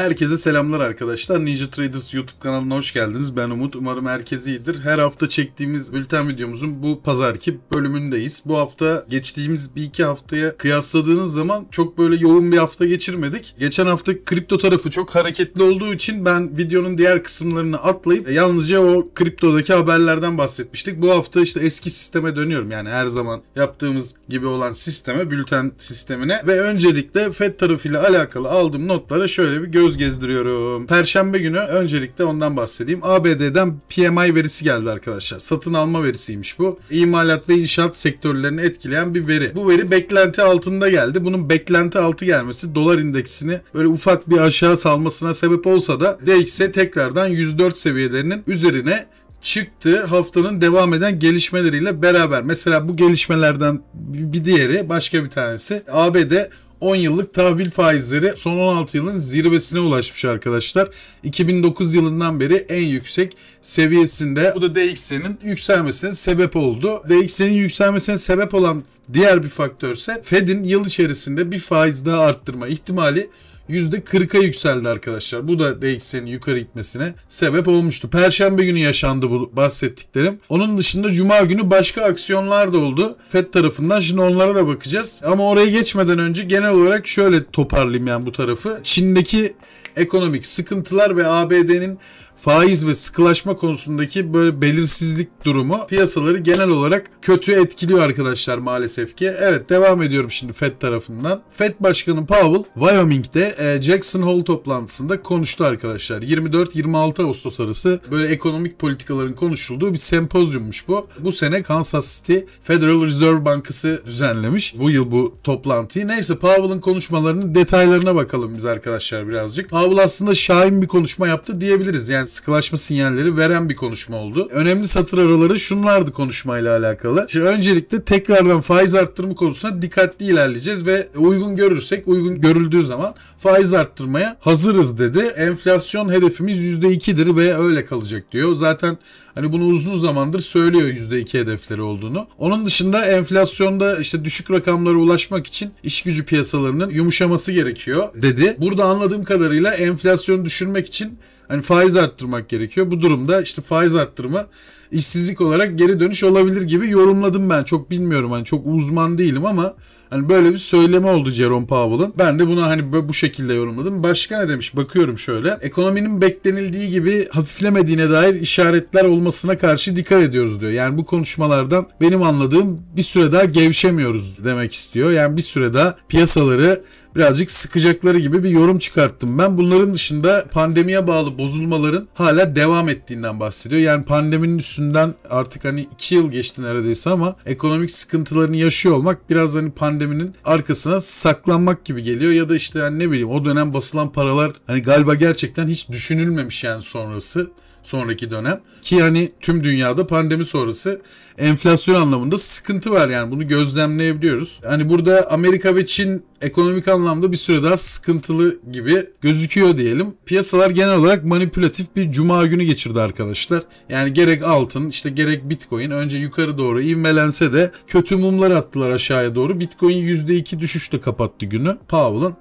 Herkese selamlar arkadaşlar. Ninja Traders YouTube kanalına hoş geldiniz. Ben Umut. Umarım herkes iyidir. Her hafta çektiğimiz bülten videomuzun bu pazarki bölümündeyiz. Bu hafta geçtiğimiz bir iki haftaya kıyasladığınız zaman çok böyle yoğun bir hafta geçirmedik. Geçen hafta kripto tarafı çok hareketli olduğu için ben videonun diğer kısımlarını atlayıp e, yalnızca o kriptodaki haberlerden bahsetmiştik. Bu hafta işte eski sisteme dönüyorum. Yani her zaman yaptığımız gibi olan sisteme, bülten sistemine ve öncelikle FED tarafıyla alakalı aldığım notlara şöyle bir göz göz gezdiriyorum. Perşembe günü öncelikle ondan bahsedeyim. ABD'den PMI verisi geldi arkadaşlar. Satın alma verisiymiş bu. İmalat ve inşaat sektörlerini etkileyen bir veri. Bu veri beklenti altında geldi. Bunun beklenti altı gelmesi dolar indeksini böyle ufak bir aşağı salmasına sebep olsa da DX'e tekrardan 104 seviyelerinin üzerine çıktı haftanın devam eden gelişmeleriyle beraber. Mesela bu gelişmelerden bir diğeri başka bir tanesi ABD 10 yıllık tahvil faizleri son 16 yılın zirvesine ulaşmış arkadaşlar. 2009 yılından beri en yüksek seviyesinde. Bu da DXY'nin yükselmesine sebep oldu. DXY'nin yükselmesine sebep olan diğer bir faktör ise Fed'in yıl içerisinde bir faiz daha arttırma ihtimali %40'a yükseldi arkadaşlar. Bu da DXY'nin yukarı gitmesine sebep olmuştu. Perşembe günü yaşandı bu bahsettiklerim. Onun dışında cuma günü başka aksiyonlar da oldu. FED tarafından şimdi onlara da bakacağız. Ama oraya geçmeden önce genel olarak şöyle toparlayayım yani bu tarafı. Çin'deki ekonomik sıkıntılar ve ABD'nin faiz ve sıkılaşma konusundaki böyle belirsizlik durumu piyasaları genel olarak kötü etkiliyor arkadaşlar maalesef ki. Evet devam ediyorum şimdi Fed tarafından. Fed Başkanı Powell Wyoming'de e, Jackson Hole toplantısında konuştu arkadaşlar. 24-26 Ağustos arası böyle ekonomik politikaların konuşulduğu bir sempozyummuş bu. Bu sene Kansas City Federal Reserve Bankası düzenlemiş bu yıl bu toplantıyı. Neyse Powell'ın konuşmalarının detaylarına bakalım biz arkadaşlar birazcık. Powell aslında şahin bir konuşma yaptı diyebiliriz. Yani sıkılaşma sinyalleri veren bir konuşma oldu. Önemli satır araları şunlardı konuşmayla alakalı. Şimdi öncelikle tekrardan faiz arttırma konusuna dikkatli ilerleyeceğiz ve uygun görürsek uygun görüldüğü zaman faiz arttırmaya hazırız dedi. Enflasyon hedefimiz %2'dir ve öyle kalacak diyor. Zaten hani bunu uzun zamandır söylüyor %2 hedefleri olduğunu. Onun dışında enflasyonda işte düşük rakamlara ulaşmak için iş gücü piyasalarının yumuşaması gerekiyor dedi. Burada anladığım kadarıyla enflasyonu düşürmek için Hani faiz arttırmak gerekiyor. Bu durumda işte faiz arttırma işsizlik olarak geri dönüş olabilir gibi yorumladım ben. Çok bilmiyorum hani çok uzman değilim ama hani böyle bir söyleme oldu Jerome Powell'ın. Ben de bunu hani bu şekilde yorumladım. Başka ne demiş? Bakıyorum şöyle. Ekonominin beklenildiği gibi hafiflemediğine dair işaretler olmasına karşı dikkat ediyoruz diyor. Yani bu konuşmalardan benim anladığım bir süre daha gevşemiyoruz demek istiyor. Yani bir süre daha piyasaları birazcık sıkacakları gibi bir yorum çıkarttım. Ben bunların dışında pandemiye bağlı bozulmaların hala devam ettiğinden bahsediyor. Yani pandeminin üstünden artık hani 2 yıl geçti neredeyse ama ekonomik sıkıntılarını yaşıyor olmak biraz hani pandeminin arkasına saklanmak gibi geliyor ya da işte hani ne bileyim o dönem basılan paralar hani galiba gerçekten hiç düşünülmemiş yani sonrası sonraki dönem. Ki hani tüm dünyada pandemi sonrası enflasyon anlamında sıkıntı var yani bunu gözlemleyebiliyoruz. Hani burada Amerika ve Çin ekonomik anlamda bir süre daha sıkıntılı gibi gözüküyor diyelim. Piyasalar genel olarak manipülatif bir cuma günü geçirdi arkadaşlar. Yani gerek altın işte gerek bitcoin önce yukarı doğru ivmelense de kötü mumlar attılar aşağıya doğru. Bitcoin %2 düşüşle kapattı günü Powell'ın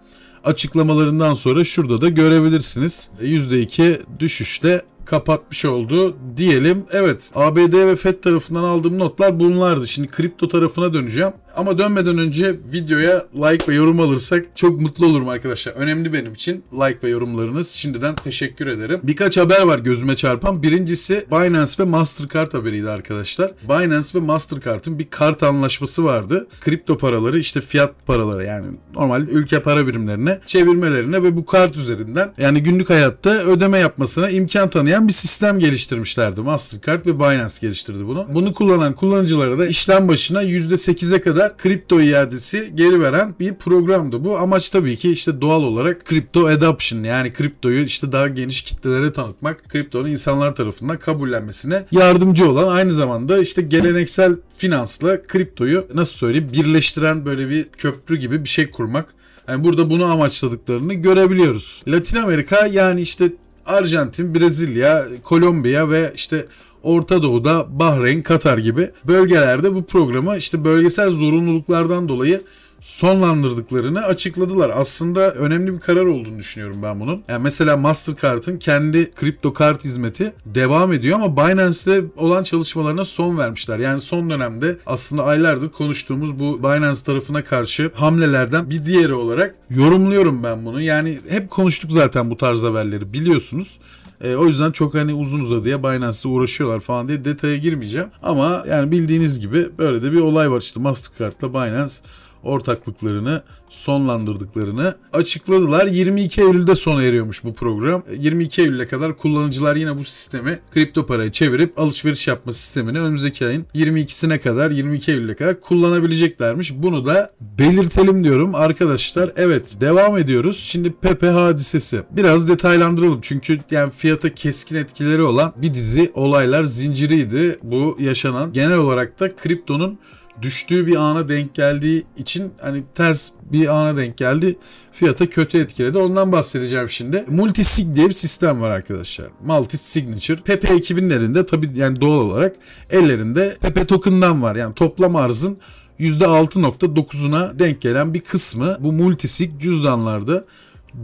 açıklamalarından sonra şurada da görebilirsiniz. %2 düşüşle kapatmış oldu diyelim. Evet ABD ve FED tarafından aldığım notlar bunlardı. Şimdi kripto tarafına döneceğim. Ama dönmeden önce videoya like ve yorum alırsak çok mutlu olurum arkadaşlar. Önemli benim için like ve yorumlarınız. Şimdiden teşekkür ederim. Birkaç haber var gözüme çarpan. Birincisi Binance ve Mastercard haberiydi arkadaşlar. Binance ve Mastercard'ın bir kart anlaşması vardı. Kripto paraları işte fiyat paraları yani normal ülke para birimlerine çevirmelerine ve bu kart üzerinden yani günlük hayatta ödeme yapmasına imkan tanıyan bir sistem geliştirmişlerdi. Mastercard ve Binance geliştirdi bunu. Bunu kullanan kullanıcılara da işlem başına %8'e kadar kripto iadesi geri veren bir programdı bu. Amaç tabii ki işte doğal olarak kripto adoption yani kriptoyu işte daha geniş kitlelere tanıtmak, kriptonun insanlar tarafından kabullenmesine yardımcı olan aynı zamanda işte geleneksel finansla kriptoyu nasıl söyleyeyim birleştiren böyle bir köprü gibi bir şey kurmak. Yani burada bunu amaçladıklarını görebiliyoruz. Latin Amerika yani işte Arjantin, Brezilya, Kolombiya ve işte Orta Doğu'da Bahreyn, Katar gibi bölgelerde bu programı işte bölgesel zorunluluklardan dolayı sonlandırdıklarını açıkladılar. Aslında önemli bir karar olduğunu düşünüyorum ben bunun. Yani mesela Mastercard'ın kendi kripto kart hizmeti devam ediyor ama Binance'le olan çalışmalarına son vermişler. Yani son dönemde aslında aylardır konuştuğumuz bu Binance tarafına karşı hamlelerden bir diğeri olarak yorumluyorum ben bunu. Yani hep konuştuk zaten bu tarz haberleri biliyorsunuz. E, o yüzden çok hani uzun uzadıya Binance'la uğraşıyorlar falan diye detaya girmeyeceğim. Ama yani bildiğiniz gibi böyle de bir olay var işte Mastercard'la Binance ortaklıklarını sonlandırdıklarını açıkladılar. 22 Eylül'de sona eriyormuş bu program. 22 Eylül'e kadar kullanıcılar yine bu sistemi kripto paraya çevirip alışveriş yapma sistemini önümüzdeki ayın 22'sine kadar 22 Eylül'e kadar kullanabileceklermiş. Bunu da belirtelim diyorum arkadaşlar. Evet devam ediyoruz. Şimdi Pepe hadisesi. Biraz detaylandıralım çünkü yani fiyata keskin etkileri olan bir dizi olaylar zinciriydi bu yaşanan. Genel olarak da kriptonun düştüğü bir ana denk geldiği için hani ters bir ana denk geldi. Fiyata kötü etkiledi. Ondan bahsedeceğim şimdi. Multisig diye bir sistem var arkadaşlar. Multi Signature. Pepe ekibinin elinde tabi yani doğal olarak ellerinde Pepe token'dan var. Yani toplam arzın %6.9'una denk gelen bir kısmı bu multisig cüzdanlarda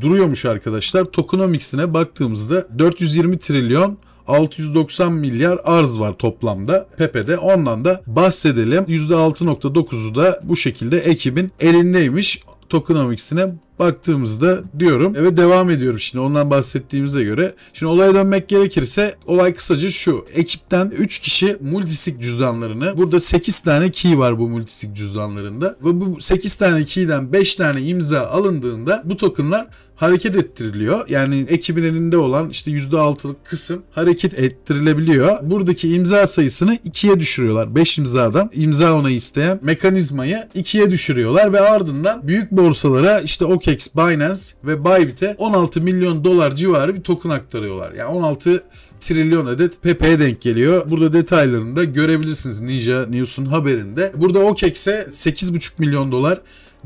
duruyormuş arkadaşlar. Tokenomics'ine baktığımızda 420 trilyon 690 milyar arz var toplamda Pepe'de. Ondan da bahsedelim. %6.9'u da bu şekilde ekibin elindeymiş. Tokenomics'ine baktığımızda diyorum ve devam ediyorum şimdi ondan bahsettiğimize göre. Şimdi olaya dönmek gerekirse olay kısaca şu. Ekipten 3 kişi multisig cüzdanlarını burada 8 tane key var bu multisig cüzdanlarında ve bu 8 tane key'den 5 tane imza alındığında bu tokenlar hareket ettiriliyor. Yani ekibin elinde olan işte %6'lık kısım hareket ettirilebiliyor. Buradaki imza sayısını 2'ye düşürüyorlar. 5 imzadan imza onayı isteyen mekanizmayı 2'ye düşürüyorlar ve ardından büyük borsalara işte OKEx, Binance ve Bybit'e 16 milyon dolar civarı bir token aktarıyorlar. Yani 16 trilyon adet Pepe'ye denk geliyor. Burada detaylarını da görebilirsiniz Ninja News'un haberinde. Burada OKEx'e 8,5 milyon dolar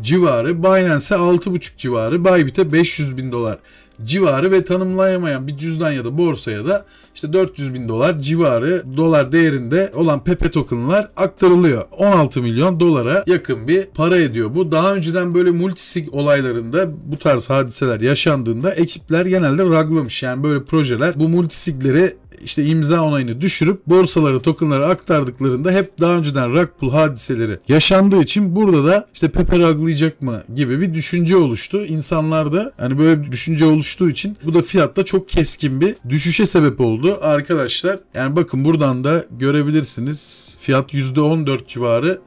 civarı, Binance'e 6,5 civarı, Bybit'e 500 bin dolar civarı ve tanımlayamayan bir cüzdan ya da borsaya da işte 400 bin dolar civarı dolar değerinde olan Pepe tokenlar aktarılıyor. 16 milyon dolara yakın bir para ediyor. Bu daha önceden böyle multisig olaylarında bu tarz hadiseler yaşandığında ekipler genelde raglamış. Yani böyle projeler bu multisigleri işte imza onayını düşürüp borsalara tokenlara aktardıklarında hep daha önceden rug pull hadiseleri yaşandığı için burada da işte Pepe aglayacak mı gibi bir düşünce oluştu. İnsanlar da hani böyle bir düşünce oluştuğu için bu da fiyatta çok keskin bir düşüşe sebep oldu. Arkadaşlar yani bakın buradan da görebilirsiniz fiyat %14 civarı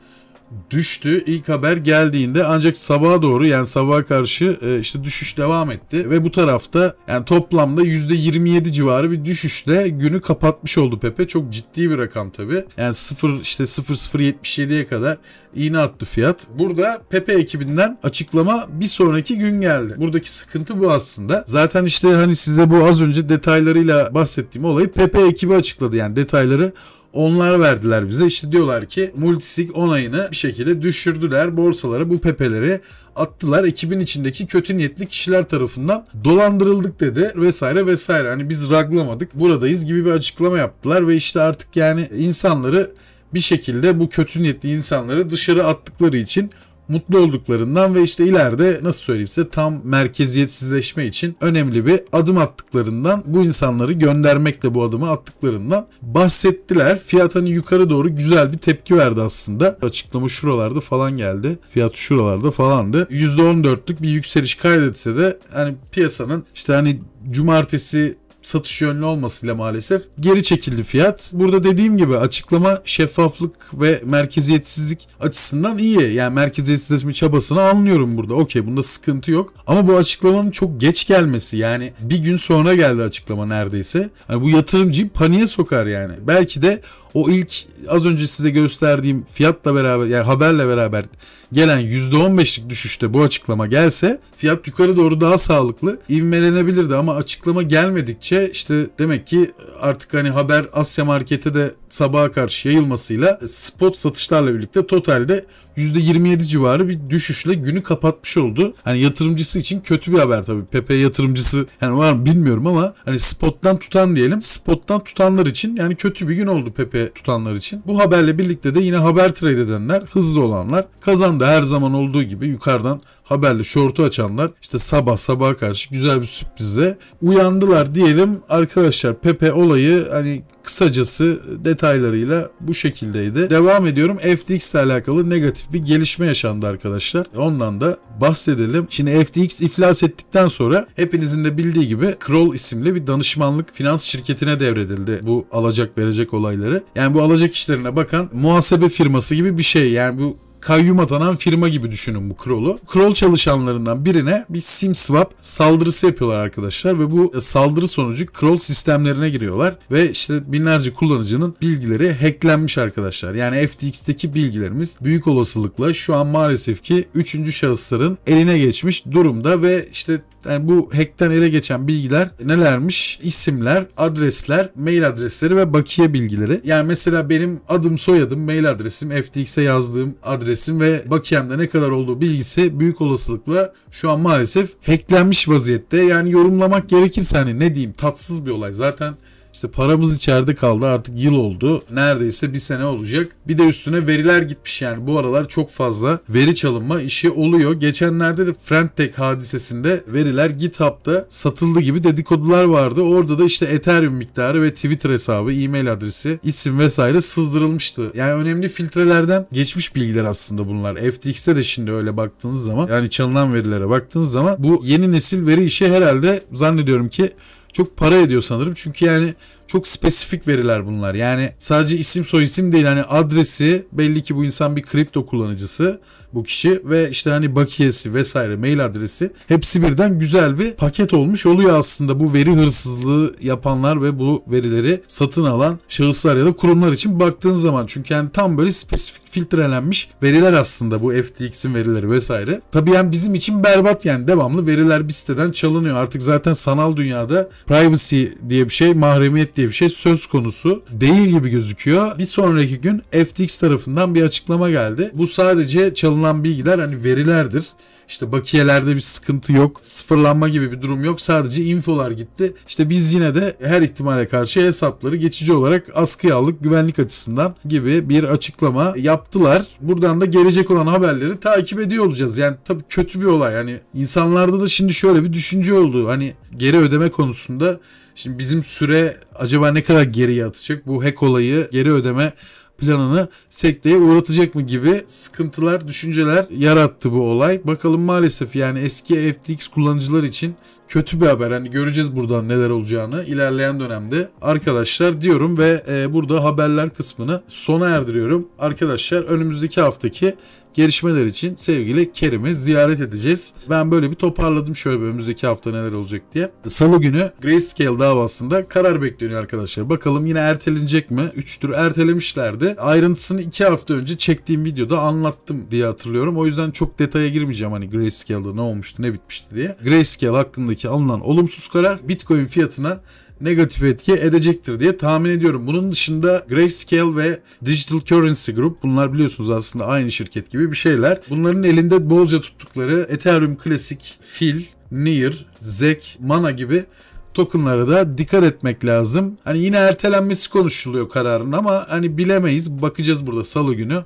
düştü. İlk haber geldiğinde ancak sabaha doğru yani sabaha karşı e, işte düşüş devam etti ve bu tarafta yani toplamda %27 civarı bir düşüşle günü kapatmış oldu Pepe. Çok ciddi bir rakam tabi. Yani 0 işte 0077'ye kadar iğne attı fiyat. Burada Pepe ekibinden açıklama bir sonraki gün geldi. Buradaki sıkıntı bu aslında. Zaten işte hani size bu az önce detaylarıyla bahsettiğim olayı Pepe ekibi açıkladı. Yani detayları onlar verdiler bize. İşte diyorlar ki multisig onayını bir şekilde düşürdüler. Borsalara bu pepeleri attılar. Ekibin içindeki kötü niyetli kişiler tarafından dolandırıldık dedi vesaire vesaire. Hani biz raglamadık buradayız gibi bir açıklama yaptılar ve işte artık yani insanları bir şekilde bu kötü niyetli insanları dışarı attıkları için mutlu olduklarından ve işte ileride nasıl söyleyeyim size tam merkeziyetsizleşme için önemli bir adım attıklarından bu insanları göndermekle bu adımı attıklarından bahsettiler. Fiyat hani yukarı doğru güzel bir tepki verdi aslında. Açıklama şuralarda falan geldi. Fiyat şuralarda falandı. %14'lük bir yükseliş kaydetse de hani piyasanın işte hani cumartesi satış yönlü olmasıyla maalesef geri çekildi fiyat. Burada dediğim gibi açıklama şeffaflık ve merkeziyetsizlik açısından iyi. Yani merkeziyetsizleşme çabasını anlıyorum burada. Okey bunda sıkıntı yok. Ama bu açıklamanın çok geç gelmesi yani bir gün sonra geldi açıklama neredeyse. Yani bu yatırımcıyı paniğe sokar yani. Belki de o ilk az önce size gösterdiğim fiyatla beraber yani haberle beraber gelen %15'lik düşüşte bu açıklama gelse fiyat yukarı doğru daha sağlıklı ivmelenebilirdi ama açıklama gelmedikçe işte demek ki artık hani haber Asya markete de sabaha karşı yayılmasıyla spot satışlarla birlikte totalde %27 civarı bir düşüşle günü kapatmış oldu. Hani yatırımcısı için kötü bir haber tabii. Pepe yatırımcısı yani var mı bilmiyorum ama hani spottan tutan diyelim. Spottan tutanlar için yani kötü bir gün oldu Pepe tutanlar için. Bu haberle birlikte de yine haber trade edenler, hızlı olanlar kazandı her zaman olduğu gibi yukarıdan haberli şortu açanlar işte sabah sabaha karşı güzel bir sürprize uyandılar diyelim. Arkadaşlar Pepe olayı hani kısacası detaylarıyla bu şekildeydi. Devam ediyorum. FTX ile alakalı negatif bir gelişme yaşandı arkadaşlar. Ondan da bahsedelim. Şimdi FTX iflas ettikten sonra hepinizin de bildiği gibi Kroll isimli bir danışmanlık finans şirketine devredildi bu alacak verecek olayları. Yani bu alacak işlerine bakan muhasebe firması gibi bir şey. Yani bu kayyum atanan firma gibi düşünün bu Kroll'u. Kroll çalışanlarından birine bir sim swap saldırısı yapıyorlar arkadaşlar ve bu e, saldırı sonucu Kroll sistemlerine giriyorlar ve işte binlerce kullanıcının bilgileri hacklenmiş arkadaşlar. Yani FTX'teki bilgilerimiz büyük olasılıkla şu an maalesef ki üçüncü şahısların eline geçmiş durumda ve işte yani bu hackten ele geçen bilgiler nelermiş? İsimler, adresler, mail adresleri ve bakiye bilgileri. Yani mesela benim adım soyadım, mail adresim, FTX'e yazdığım adres adresin ve bakiyemde ne kadar olduğu bilgisi büyük olasılıkla şu an maalesef hacklenmiş vaziyette. Yani yorumlamak gerekirse hani ne diyeyim tatsız bir olay. Zaten işte paramız içeride kaldı artık yıl oldu. Neredeyse bir sene olacak. Bir de üstüne veriler gitmiş yani. Bu aralar çok fazla veri çalınma işi oluyor. Geçenlerde de Frentech hadisesinde veriler GitHub'da satıldı gibi dedikodular vardı. Orada da işte Ethereum miktarı ve Twitter hesabı, e-mail adresi, isim vesaire sızdırılmıştı. Yani önemli filtrelerden geçmiş bilgiler aslında bunlar. FTX'te de şimdi öyle baktığınız zaman yani çalınan verilere baktığınız zaman bu yeni nesil veri işi herhalde zannediyorum ki çok para ediyor sanırım. Çünkü yani çok spesifik veriler bunlar. Yani sadece isim soy isim değil. Hani adresi belli ki bu insan bir kripto kullanıcısı bu kişi ve işte hani bakiyesi vesaire mail adresi hepsi birden güzel bir paket olmuş oluyor aslında bu veri hırsızlığı yapanlar ve bu verileri satın alan şahıslar ya da kurumlar için baktığın zaman çünkü yani tam böyle spesifik filtrelenmiş veriler aslında bu FTX'in verileri vesaire. Tabii yani bizim için berbat yani devamlı veriler bir siteden çalınıyor. Artık zaten sanal dünyada privacy diye bir şey, mahremiyet diye diye bir şey söz konusu değil gibi gözüküyor. Bir sonraki gün FTX tarafından bir açıklama geldi. Bu sadece çalınan bilgiler hani verilerdir. İşte bakiyelerde bir sıkıntı yok. Sıfırlanma gibi bir durum yok. Sadece infolar gitti. İşte biz yine de her ihtimale karşı hesapları geçici olarak askıya aldık güvenlik açısından gibi bir açıklama yaptılar. Buradan da gelecek olan haberleri takip ediyor olacağız. Yani tabii kötü bir olay. Yani insanlarda da şimdi şöyle bir düşünce oldu. Hani geri ödeme konusunda şimdi bizim süre acaba ne kadar geriye atacak? Bu hack olayı geri ödeme planını sekteye uğratacak mı gibi sıkıntılar, düşünceler yarattı bu olay. Bakalım maalesef yani eski FTX kullanıcılar için kötü bir haber. Hani göreceğiz buradan neler olacağını ilerleyen dönemde arkadaşlar diyorum ve e, burada haberler kısmını sona erdiriyorum. Arkadaşlar önümüzdeki haftaki gelişmeler için sevgili Kerim'i ziyaret edeceğiz. Ben böyle bir toparladım şöyle bir önümüzdeki hafta neler olacak diye. Salı günü Grayscale davasında karar bekleniyor arkadaşlar. Bakalım yine ertelenecek mi? 3'tür ertelemişlerdi. Ayrıntısını 2 hafta önce çektiğim videoda anlattım diye hatırlıyorum. O yüzden çok detaya girmeyeceğim hani Grayscale'da ne olmuştu ne bitmişti diye. Grayscale hakkındaki alınan olumsuz karar Bitcoin fiyatına negatif etki edecektir diye tahmin ediyorum. Bunun dışında Grayscale ve Digital Currency Group bunlar biliyorsunuz aslında aynı şirket gibi bir şeyler. Bunların elinde bolca tuttukları Ethereum Classic, Fil, Near, Zek, Mana gibi tokenlara da dikkat etmek lazım. Hani yine ertelenmesi konuşuluyor kararın ama hani bilemeyiz. Bakacağız burada salı günü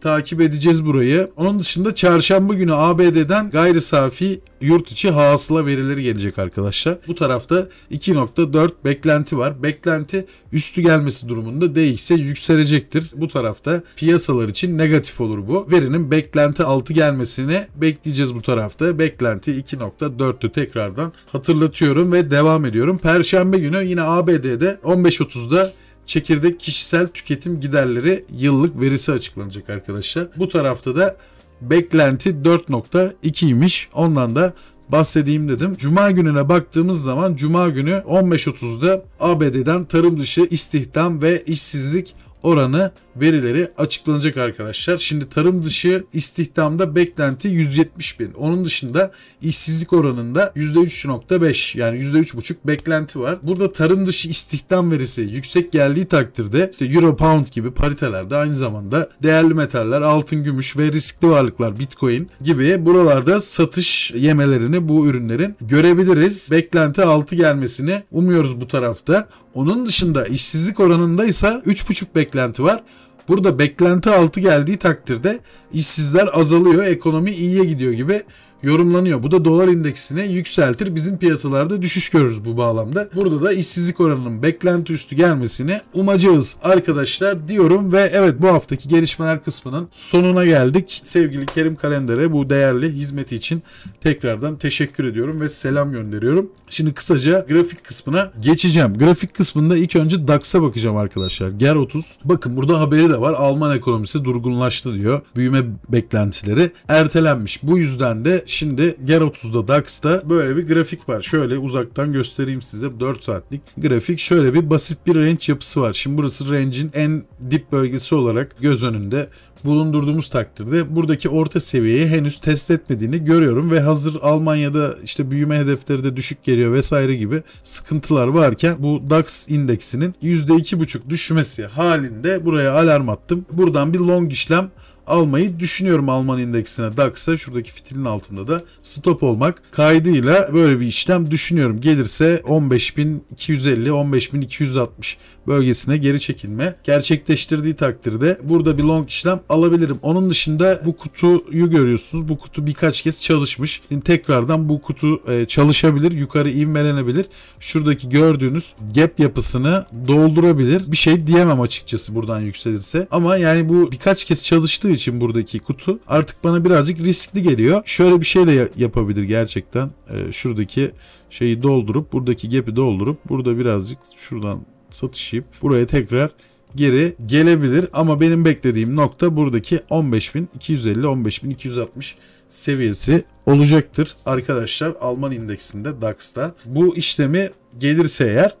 takip edeceğiz burayı. Onun dışında çarşamba günü ABD'den gayri safi yurt içi hasıla verileri gelecek arkadaşlar. Bu tarafta 2.4 beklenti var. Beklenti üstü gelmesi durumunda değilse yükselecektir. Bu tarafta piyasalar için negatif olur bu. Verinin beklenti altı gelmesini bekleyeceğiz bu tarafta. Beklenti 2.4'tü tekrardan hatırlatıyorum ve devam ediyorum. Perşembe günü yine ABD'de 15.30'da çekirdek kişisel tüketim giderleri yıllık verisi açıklanacak arkadaşlar. Bu tarafta da beklenti 4.2'ymiş. Ondan da bahsedeyim dedim. Cuma gününe baktığımız zaman Cuma günü 15.30'da ABD'den tarım dışı istihdam ve işsizlik oranı verileri açıklanacak arkadaşlar. Şimdi tarım dışı istihdamda beklenti 170 bin. Onun dışında işsizlik oranında %3.5 yani %3.5 beklenti var. Burada tarım dışı istihdam verisi yüksek geldiği takdirde işte Euro Pound gibi paritelerde aynı zamanda değerli metaller, altın, gümüş ve riskli varlıklar Bitcoin gibi buralarda satış yemelerini bu ürünlerin görebiliriz. Beklenti 6 gelmesini umuyoruz bu tarafta. Onun dışında işsizlik oranında ise 3.5 beklenti var. Burada beklenti altı geldiği takdirde işsizler azalıyor, ekonomi iyiye gidiyor gibi yorumlanıyor. Bu da dolar indeksine yükseltir. Bizim piyasalarda düşüş görürüz bu bağlamda. Burada da işsizlik oranının beklenti üstü gelmesini umacağız arkadaşlar diyorum ve evet bu haftaki gelişmeler kısmının sonuna geldik. Sevgili Kerim Kalender'e bu değerli hizmeti için tekrardan teşekkür ediyorum ve selam gönderiyorum. Şimdi kısaca grafik kısmına geçeceğim. Grafik kısmında ilk önce DAX'a bakacağım arkadaşlar. Ger 30. Bakın burada haberi de var. Alman ekonomisi durgunlaştı diyor. Büyüme beklentileri ertelenmiş. Bu yüzden de şimdi Ger 30'da DAX'ta böyle bir grafik var. Şöyle uzaktan göstereyim size 4 saatlik grafik. Şöyle bir basit bir range yapısı var. Şimdi burası range'in en dip bölgesi olarak göz önünde bulundurduğumuz takdirde buradaki orta seviyeyi henüz test etmediğini görüyorum ve hazır Almanya'da işte büyüme hedefleri de düşük geliyor geliyor vesaire gibi sıkıntılar varken bu DAX indeksinin %2,5 düşmesi halinde buraya alarm attım. Buradan bir long işlem almayı düşünüyorum Alman indeksine DAX'a. Şuradaki fitilin altında da stop olmak kaydıyla böyle bir işlem düşünüyorum. Gelirse 15.250-15.260 bölgesine geri çekilme gerçekleştirdiği takdirde burada bir long işlem alabilirim. Onun dışında bu kutuyu görüyorsunuz. Bu kutu birkaç kez çalışmış. Şimdi tekrardan bu kutu e, çalışabilir. Yukarı ivmelenebilir. Şuradaki gördüğünüz gap yapısını doldurabilir. Bir şey diyemem açıkçası buradan yükselirse. Ama yani bu birkaç kez çalıştığı için buradaki kutu artık bana birazcık riskli geliyor. Şöyle bir şey de yapabilir gerçekten. Ee, şuradaki şeyi doldurup buradaki gap'i doldurup burada birazcık şuradan satışıp buraya tekrar geri gelebilir ama benim beklediğim nokta buradaki 15.250 15.260 seviyesi olacaktır arkadaşlar Alman indeksinde DAX'ta. Bu işlemi gelirse eğer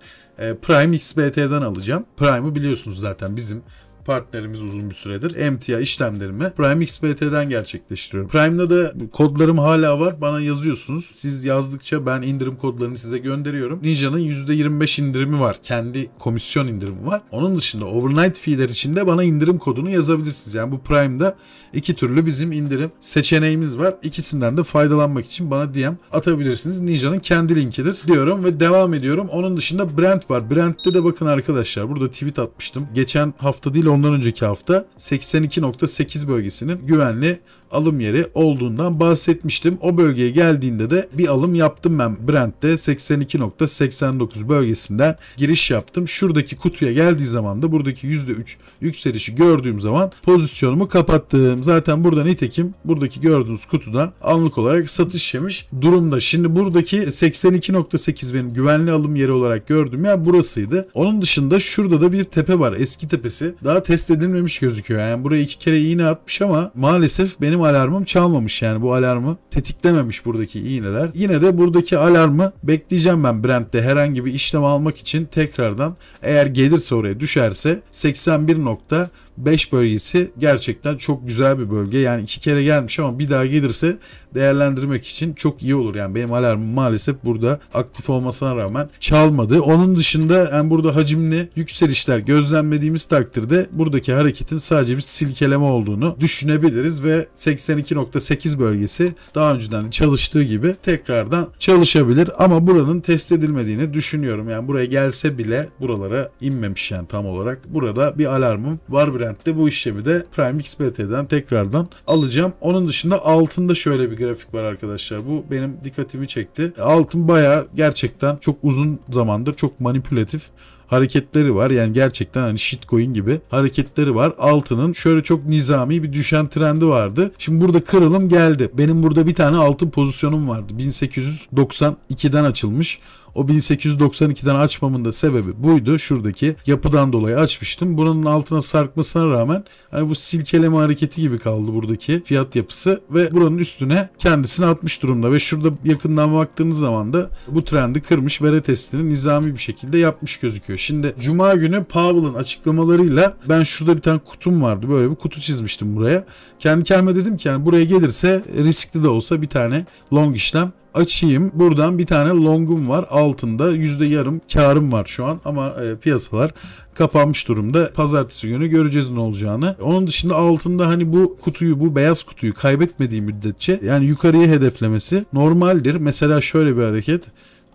e, Prime XBT'den alacağım. Prime'ı biliyorsunuz zaten bizim partnerimiz uzun bir süredir. MTA işlemlerimi Prime XBT'den gerçekleştiriyorum. Prime'da da kodlarım hala var. Bana yazıyorsunuz. Siz yazdıkça ben indirim kodlarını size gönderiyorum. Ninja'nın %25 indirimi var. Kendi komisyon indirimi var. Onun dışında overnight fee'ler için de bana indirim kodunu yazabilirsiniz. Yani bu Prime'da iki türlü bizim indirim seçeneğimiz var. İkisinden de faydalanmak için bana DM atabilirsiniz. Ninja'nın kendi linkidir diyorum ve devam ediyorum. Onun dışında Brent var. Brent'te de bakın arkadaşlar burada tweet atmıştım. Geçen hafta değil ondan önceki hafta 82.8 bölgesinin güvenli alım yeri olduğundan bahsetmiştim. O bölgeye geldiğinde de bir alım yaptım ben Brent'te 82.89 bölgesinden giriş yaptım. Şuradaki kutuya geldiği zaman da buradaki %3 yükselişi gördüğüm zaman pozisyonumu kapattım. Zaten burada nitekim buradaki gördüğünüz kutuda anlık olarak satış yemiş durumda. Şimdi buradaki 82.8 benim güvenli alım yeri olarak gördüğüm yer burasıydı. Onun dışında şurada da bir tepe var. Eski tepesi. Daha test edilmemiş gözüküyor. Yani buraya iki kere iğne atmış ama maalesef benim benim alarmım çalmamış yani bu alarmı tetiklememiş buradaki iğneler. Yine de buradaki alarmı bekleyeceğim ben Brent'te herhangi bir işlem almak için tekrardan eğer gelirse oraya düşerse 81 nokta 5 bölgesi gerçekten çok güzel bir bölge. Yani iki kere gelmiş ama bir daha gelirse değerlendirmek için çok iyi olur. Yani benim alarmım maalesef burada aktif olmasına rağmen çalmadı. Onun dışında yani burada hacimli yükselişler gözlenmediğimiz takdirde buradaki hareketin sadece bir silkeleme olduğunu düşünebiliriz ve 82.8 bölgesi daha önceden çalıştığı gibi tekrardan çalışabilir ama buranın test edilmediğini düşünüyorum. Yani buraya gelse bile buralara inmemiş yani tam olarak. Burada bir alarmım var bir trendde bu işlemi de Prime XBT'den tekrardan alacağım. Onun dışında altında şöyle bir grafik var arkadaşlar. Bu benim dikkatimi çekti. Altın bayağı gerçekten çok uzun zamandır çok manipülatif hareketleri var. Yani gerçekten hani shitcoin gibi hareketleri var. Altının şöyle çok nizami bir düşen trendi vardı. Şimdi burada kırılım geldi. Benim burada bir tane altın pozisyonum vardı. 1892'den açılmış. O 1892'den açmamın da sebebi buydu. Şuradaki yapıdan dolayı açmıştım. Buranın altına sarkmasına rağmen hani bu silkeleme hareketi gibi kaldı buradaki fiyat yapısı ve buranın üstüne kendisini atmış durumda ve şurada yakından baktığınız zaman da bu trendi kırmış vere testini nizami bir şekilde yapmış gözüküyor. Şimdi cuma günü Powell'ın açıklamalarıyla ben şurada bir tane kutum vardı. Böyle bir kutu çizmiştim buraya. Kendi kendime dedim ki yani buraya gelirse riskli de olsa bir tane long işlem açayım. Buradan bir tane longum var. Altında yüzde yarım karım var şu an ama e, piyasalar kapanmış durumda. Pazartesi günü göreceğiz ne olacağını. Onun dışında altında hani bu kutuyu bu beyaz kutuyu kaybetmediği müddetçe yani yukarıya hedeflemesi normaldir. Mesela şöyle bir hareket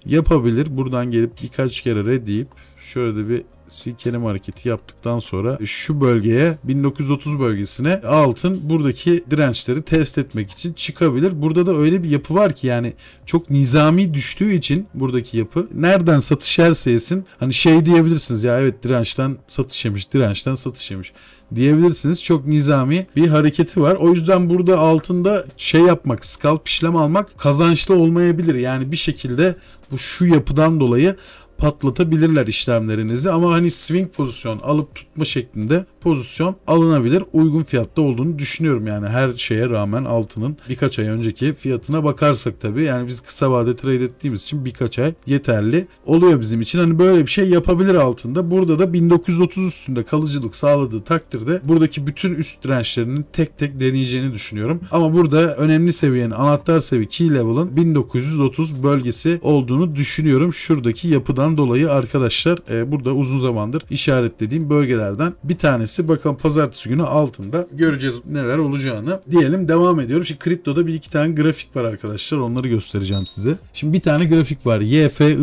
yapabilir. Buradan gelip birkaç kere red deyip şöyle de bir silkeleme hareketi yaptıktan sonra e, şu bölgeye 1930 bölgesine altın buradaki dirençleri test etmek için çıkabilir. Burada da öyle bir yapı var ki yani çok nizami düştüğü için buradaki yapı nereden satış yerse yesin hani şey diyebilirsiniz ya evet dirençten satış yemiş dirençten satış yemiş diyebilirsiniz. Çok nizami bir hareketi var. O yüzden burada altında şey yapmak, scalp işlem almak kazançlı olmayabilir. Yani bir şekilde bu şu yapıdan dolayı patlatabilirler işlemlerinizi ama hani swing pozisyon alıp tutma şeklinde pozisyon alınabilir. Uygun fiyatta olduğunu düşünüyorum yani her şeye rağmen altının birkaç ay önceki fiyatına bakarsak tabii yani biz kısa vade trade ettiğimiz için birkaç ay yeterli oluyor bizim için. Hani böyle bir şey yapabilir altında. Burada da 1930 üstünde kalıcılık sağladığı takdirde buradaki bütün üst dirençlerinin tek tek deneyeceğini düşünüyorum. Ama burada önemli seviyenin anahtar seviye key level'ın 1930 bölgesi olduğunu düşünüyorum. Şuradaki yapıdan Bundan dolayı arkadaşlar e, burada uzun zamandır işaretlediğim bölgelerden bir tanesi. Bakalım pazartesi günü altında göreceğiz neler olacağını. Diyelim devam ediyorum. Şimdi kriptoda bir iki tane grafik var arkadaşlar. Onları göstereceğim size. Şimdi bir tane grafik var. YFII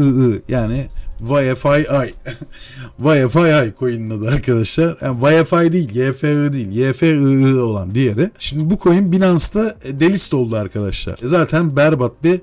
yani YFII. YFII coin'in adı arkadaşlar. Yani YFI değil, YFI değil. YFII olan diğeri. Şimdi bu coin Binance'da delist oldu arkadaşlar. Zaten berbat bir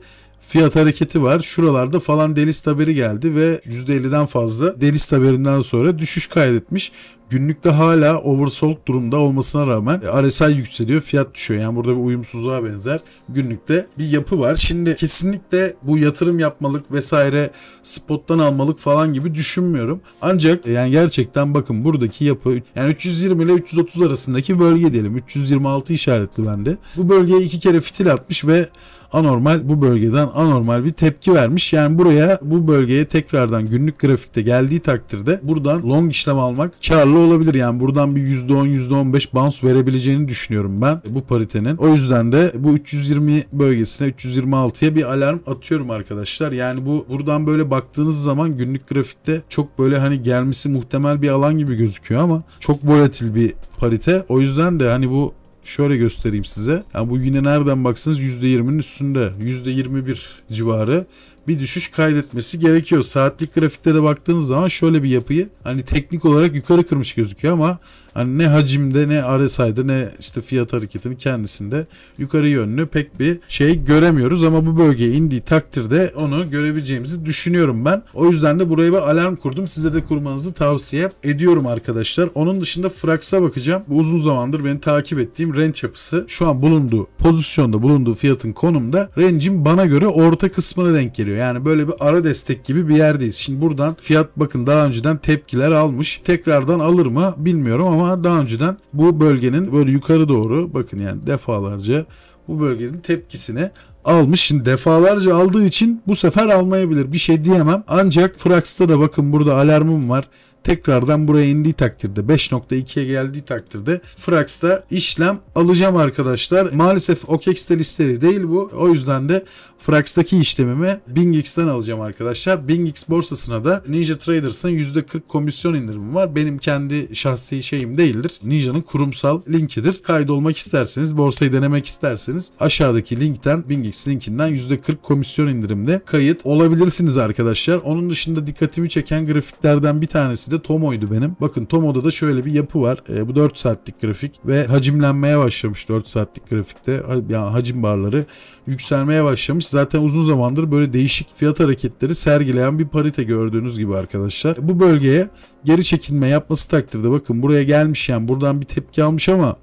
fiyat hareketi var. Şuralarda falan delist haberi geldi ve %50'den fazla delist haberinden sonra düşüş kaydetmiş. Günlükte hala oversold durumda olmasına rağmen e, RSI yükseliyor, fiyat düşüyor. Yani burada bir uyumsuzluğa benzer günlükte bir yapı var. Şimdi kesinlikle bu yatırım yapmalık vesaire spottan almalık falan gibi düşünmüyorum. Ancak e, yani gerçekten bakın buradaki yapı yani 320 ile 330 arasındaki bölge diyelim. 326 işaretli bende. Bu bölgeye iki kere fitil atmış ve anormal bu bölgeden anormal bir tepki vermiş. Yani buraya bu bölgeye tekrardan günlük grafikte geldiği takdirde buradan long işlem almak karlı faydalı olabilir. Yani buradan bir %10 %15 bounce verebileceğini düşünüyorum ben bu paritenin. O yüzden de bu 320 bölgesine 326'ya bir alarm atıyorum arkadaşlar. Yani bu buradan böyle baktığınız zaman günlük grafikte çok böyle hani gelmesi muhtemel bir alan gibi gözüküyor ama çok volatil bir parite. O yüzden de hani bu şöyle göstereyim size. Yani bu yine nereden baksanız %20'nin üstünde. %21 civarı bir düşüş kaydetmesi gerekiyor. Saatlik grafikte de baktığınız zaman şöyle bir yapıyı hani teknik olarak yukarı kırmış gözüküyor ama hani ne hacimde ne RSI'de ne işte fiyat hareketini kendisinde yukarı yönlü pek bir şey göremiyoruz ama bu bölgeye indiği takdirde onu görebileceğimizi düşünüyorum ben. O yüzden de buraya bir alarm kurdum. Size de kurmanızı tavsiye ediyorum arkadaşlar. Onun dışında Frax'a bakacağım. Bu uzun zamandır beni takip ettiğim range yapısı şu an bulunduğu pozisyonda bulunduğu fiyatın konumda range'in bana göre orta kısmına denk geliyor geliyor. Yani böyle bir ara destek gibi bir yerdeyiz. Şimdi buradan fiyat bakın daha önceden tepkiler almış. Tekrardan alır mı bilmiyorum ama daha önceden bu bölgenin böyle yukarı doğru bakın yani defalarca bu bölgenin tepkisini almış. Şimdi defalarca aldığı için bu sefer almayabilir. Bir şey diyemem. Ancak Frax'ta da bakın burada alarmım var tekrardan buraya indiği takdirde 5.2'ye geldiği takdirde Frax'ta işlem alacağım arkadaşlar. Maalesef OKEX'te listeli değil bu. O yüzden de Frax'taki işlemimi BingX'ten alacağım arkadaşlar. BingX borsasına da Ninja Traders'ın %40 komisyon indirimi var. Benim kendi şahsi şeyim değildir. Ninja'nın kurumsal linkidir. Kaydolmak isterseniz, borsayı denemek isterseniz aşağıdaki linkten, BingX linkinden %40 komisyon indirimde kayıt olabilirsiniz arkadaşlar. Onun dışında dikkatimi çeken grafiklerden bir tanesi de de Tomo'ydu benim. Bakın Tomo'da da şöyle bir yapı var. E, bu 4 saatlik grafik ve hacimlenmeye başlamış 4 saatlik grafikte. Yani hacim barları yükselmeye başlamış. Zaten uzun zamandır böyle değişik fiyat hareketleri sergileyen bir parite gördüğünüz gibi arkadaşlar. Bu bölgeye geri çekilme yapması takdirde bakın buraya gelmiş yani buradan bir tepki almış ama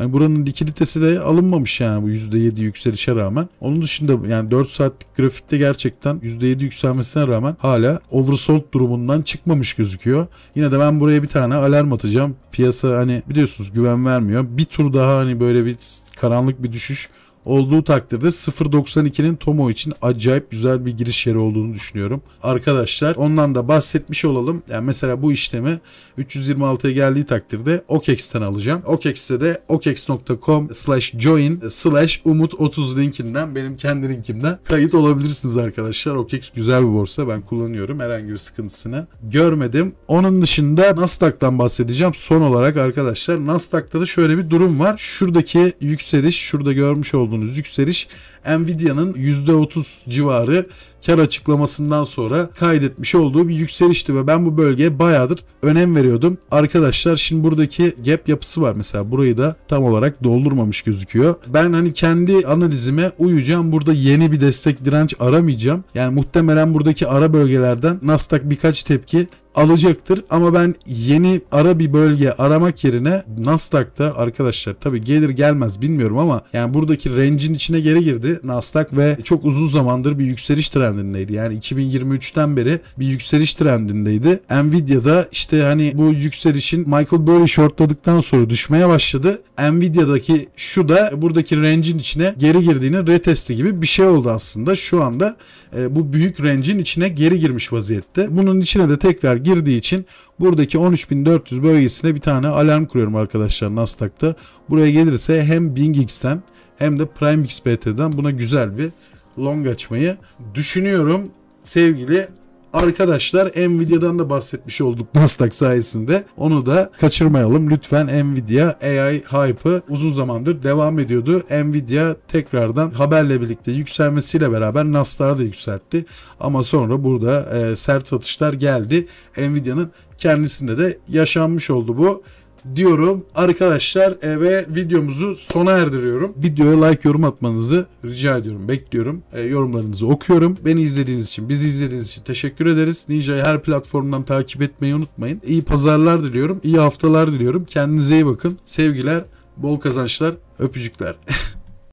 Hani buranın likiditesi de alınmamış yani bu %7 yükselişe rağmen. Onun dışında yani 4 saatlik grafikte gerçekten %7 yükselmesine rağmen hala oversold durumundan çıkmamış gözüküyor. Yine de ben buraya bir tane alarm atacağım. Piyasa hani biliyorsunuz güven vermiyor. Bir tur daha hani böyle bir karanlık bir düşüş olduğu takdirde 0.92'nin Tomo için acayip güzel bir giriş yeri olduğunu düşünüyorum. Arkadaşlar ondan da bahsetmiş olalım. Yani mesela bu işlemi 326'ya geldiği takdirde OKEX'ten alacağım. OKEX'te de okex.com slash join slash umut30 linkinden benim kendi linkimden kayıt olabilirsiniz arkadaşlar. OKEX güzel bir borsa. Ben kullanıyorum. Herhangi bir sıkıntısını görmedim. Onun dışında Nasdaq'tan bahsedeceğim. Son olarak arkadaşlar Nasdaq'ta da şöyle bir durum var. Şuradaki yükseliş şurada görmüş olduğunuz olduğunuz yükseliş Nvidia'nın %30 civarı kar açıklamasından sonra kaydetmiş olduğu bir yükselişti ve ben bu bölgeye bayağıdır önem veriyordum. Arkadaşlar şimdi buradaki gap yapısı var mesela burayı da tam olarak doldurmamış gözüküyor. Ben hani kendi analizime uyacağım. Burada yeni bir destek direnç aramayacağım. Yani muhtemelen buradaki ara bölgelerden Nasdaq birkaç tepki alacaktır ama ben yeni ara bir bölge aramak yerine Nasdaq'ta arkadaşlar tabi gelir gelmez bilmiyorum ama yani buradaki range'in içine geri girdi Nasdaq ve çok uzun zamandır bir yükseliş trendi trendindeydi. Yani 2023'ten beri bir yükseliş trendindeydi. Nvidia da işte hani bu yükselişin Michael Burry shortladıktan sonra düşmeye başladı. Nvidia'daki şu da buradaki range'in içine geri girdiğini retesti gibi bir şey oldu aslında. Şu anda e, bu büyük range'in içine geri girmiş vaziyette. Bunun içine de tekrar girdiği için buradaki 13.400 bölgesine bir tane alarm kuruyorum arkadaşlar Nasdaq'ta. Buraya gelirse hem Bing X'ten hem de Prime XBT'den buna güzel bir long açmayı düşünüyorum sevgili arkadaşlar. Nvidia'dan da bahsetmiş olduk Nasdaq sayesinde. Onu da kaçırmayalım. Lütfen Nvidia AI hype'ı uzun zamandır devam ediyordu. Nvidia tekrardan haberle birlikte yükselmesiyle beraber Nasdaq'ı da yükseltti. Ama sonra burada e, sert satışlar geldi. Nvidia'nın kendisinde de yaşanmış oldu bu diyorum. Arkadaşlar ve videomuzu sona erdiriyorum. Videoya like yorum atmanızı rica ediyorum. Bekliyorum. E, yorumlarınızı okuyorum. Beni izlediğiniz için, bizi izlediğiniz için teşekkür ederiz. Ninja'yı her platformdan takip etmeyi unutmayın. İyi pazarlar diliyorum. İyi haftalar diliyorum. Kendinize iyi bakın. Sevgiler, bol kazançlar, öpücükler.